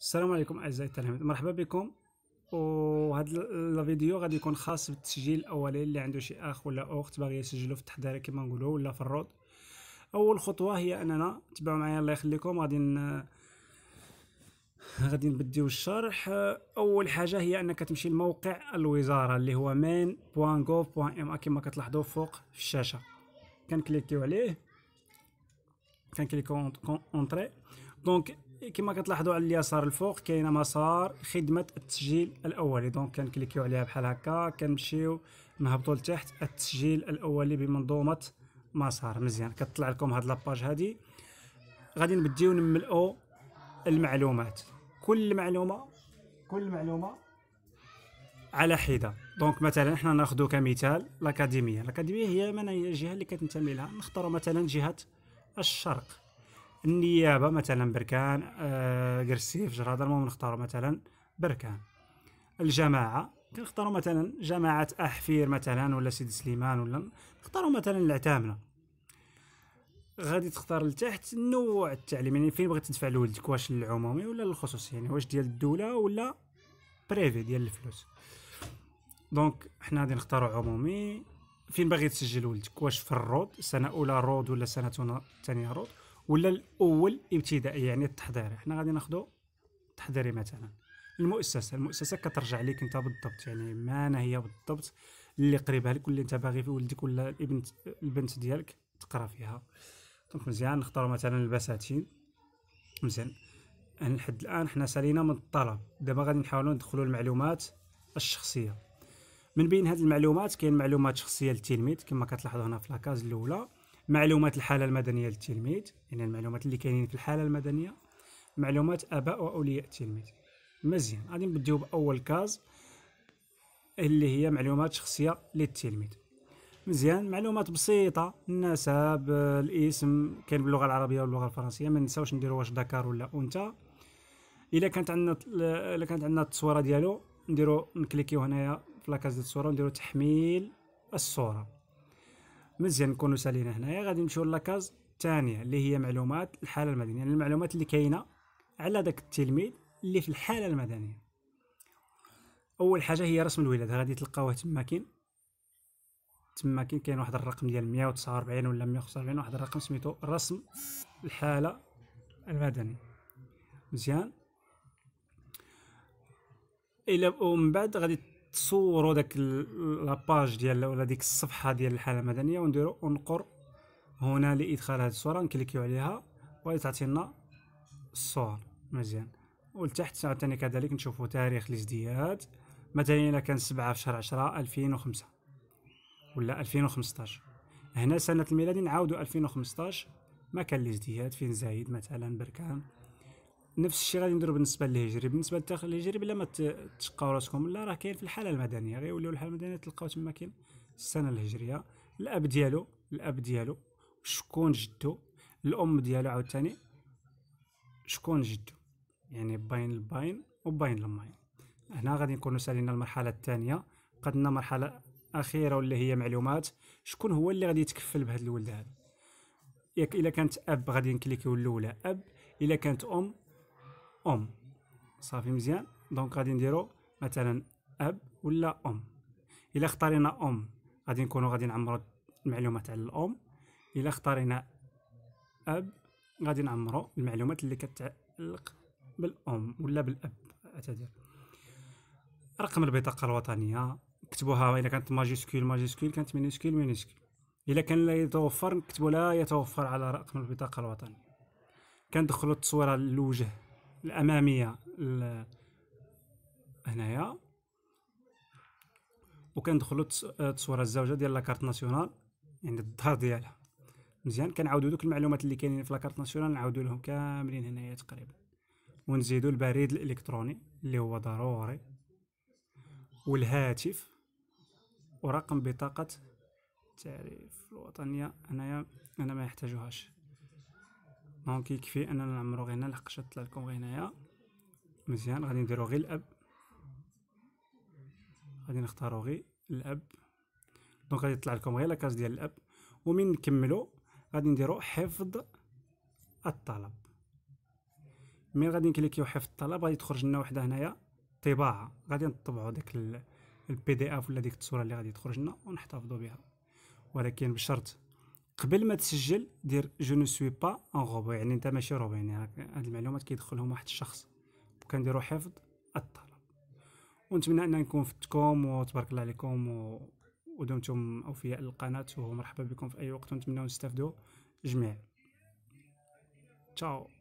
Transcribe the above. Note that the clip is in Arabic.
السلام عليكم اعزائي التلاميذ مرحبا بكم وهذا الفيديو غادي يكون خاص بالتسجيل الاولي اللي عنده شي اخ ولا اخت باغي يسجلوا في التحضيري كما نقولوا ولا في الروض اول خطوه هي اننا تبعوا معايا الله يخليكم غادي غادي نبديو الشرح اول حاجه هي انك تمشي لموقع الوزاره اللي هو main.gov.ma كما كتلاحظوا فوق في الشاشه كنكليكيو عليه كنكليكو اونتري دونك كما كتلاحظوا على اليسار الفوق كاينه مسار خدمه التسجيل الاولي دونك كنكليكيو عليها بحال هكا كنمشيو نهبطوا لتحت التسجيل الاولي بمنظومه مسار مزيان كتطلع لكم هاد لاباج هادي غادي نبديو نملؤوا المعلومات كل معلومه كل معلومه على حده دونك مثلا حنا ناخذ كمثال الاكاديميه الاكاديميه هي من هي الجهه اللي كتنتمي لها نختاروا مثلا جهه الشرق النيابه مثلا بركان آه، قرسيف جر هذا المهم نختاروا مثلا بركان الجماعه نختاروا مثلا جماعه احفير مثلا ولا سيدي سليمان ولا نختاروا مثلا العتامنه غادي تختار لتحت نوع التعليم يعني فين بغيت تدفع لولدك واش للعمومي ولا للخصوصي يعني واش ديال الدوله ولا بريفي ديال الفلوس دونك حنا غادي نختاروا عمومي فين باغي تسجل ولدك واش في الرود سنه اولى رود ولا سنه ثانيه رود ولا الاول ابتدائي يعني التحضيري حنا غادي ناخذ التحضيري مثلا المؤسسه المؤسسه كترجع ليك انت بالضبط يعني ما هي بالضبط اللي قريبه لك واللي انت باغي في ولدك ولا الابن البنت ديالك تقرا فيها دونك مزيان نختار مثلا البساتين مزيان يعني لحد الان حنا سالينا من الطلب دابا غادي نحاولوا ندخلوا المعلومات الشخصيه من بين هذه المعلومات كاين معلومات شخصيه للتلميذ كما كتلاحظوا هنا في لاكاز الاولى معلومات الحاله المدنيه للتلميذ يعني المعلومات اللي كاينين في الحاله المدنيه معلومات اباء واولياء التلميذ مزيان غادي نبداو باول كاز اللي هي معلومات شخصيه للتلميذ مزيان معلومات بسيطه النسب الاسم كاين باللغه العربيه واللغه الفرنسيه ما نساوش نديرو واش ذكر ولا انثى الا كانت عندنا الا كانت عندنا التصويره ديالو نديرو نكليكيو هنايا في لاكاز ديال الصوره ونديرو تحميل الصوره مزيان نكونوا سالينا هنايا غادي نمشيو لاكاز الثانيه اللي هي معلومات الحاله المدنيه يعني المعلومات اللي كاينه على داك التلميذ اللي في الحاله المدنيه اول حاجه هي رسم الولاده غادي تلقاوه تما كاين تما كاين كاين واحد الرقم ديال 149 ولا 145 واحد الرقم سميتو رسم الحاله المدني مزيان الى ومن بعد غادي تصوروا داك لاباج ديال ولا ديك الصفحه ديال الحاله المدنيه ونديروا انقر هنا لادخال هذه الصوره نكليكيو عليها وهي تعطينا الصور مزيان ولتحت عاوتاني كذلك نشوفوا تاريخ الازدياد مثلا الا كان 7 في شهر 10 2005 ولا 2015 هنا سنه الميلاد نعاودوا 2015 ما كان الازدياد فين زايد مثلا بركان نفس الشيء غادي نديرو بالنسبه للهجري بالنسبه للداخل الهجري بلا ما تشقاو راسكم لا راه كاين في الحاله المدنيه غيوليو الحاله المدنيه تلقاو تما كاين السنه الهجريه الاب ديالو الاب ديالو شكون جدو الام ديالو عاوتاني شكون جدو يعني باين الباين وباين الماين هنا غادي نكونوا سالينا المرحله الثانيه قدنا مرحله اخيره واللي هي معلومات شكون هو اللي غادي يتكفل بهذا الولد هذا ياك الا كانت اب غادي نكليكيو الاولى اب الا كانت ام أم صافي مزيان دونك غادي نديرو مثلا أب ولا أم إلا اختارينا أم غادي نكونو غادي نعمرو المعلومات على الأم إلا اختارينا أب غادي نعمرو المعلومات اللي كتعلق بالأم ولا بالأب أعتذر رقم البطاقة الوطنية نكتبوها إلا كانت ماجيسكول ماجيسكول كانت مينيسكول مينيسكول إلا كان لا يتوفر نكتبو لا يتوفر على رقم البطاقة الوطنية كندخلو التصويرة للوجه الاماميه هنايا وكندخلوا التصويره الزوجه ديال لاكارت ناسيونال يعني الظهر ديالها مزيان كنعاودو دوك المعلومات اللي كاينين في لاكارت ناسيونال نعاودوا لهم كاملين هنايا تقريبا ونزيدو البريد الالكتروني اللي هو ضروري والهاتف ورقم بطاقه التعريف الوطنيه هنايا انا ما يحتاجوهاش دونك يكفي اننا نعمرو غير هنا لحقاش طلع لكم غينايا هنايا مزيان غادي نديرو غير الاب غادي نختارو غير الاب دونك غادي يطلع لكم غير لاكاز ديال الاب ومن نكملو غادي نديرو حفظ الطلب من غادي نكليكيو حفظ الطلب غادي تخرج لنا وحده هنايا طباعه غادي نطبعو داك البي دي اف ولا ديك الصوره اللي غادي تخرج لنا ونحتفظو بها ولكن بشرط قبل ما تسجل دير جو نو سوي با ان روبو يعني انت ماشي روبو يعني هاد المعلومات كيدخلهم واحد الشخص وكنديرو حفظ الطلب ونتمنى ان نكون فدتكم وتبارك الله عليكم و... ودمتم اوفياء للقناه ومرحبا بكم في اي وقت ونتمنى نستافدو جميعا تشاو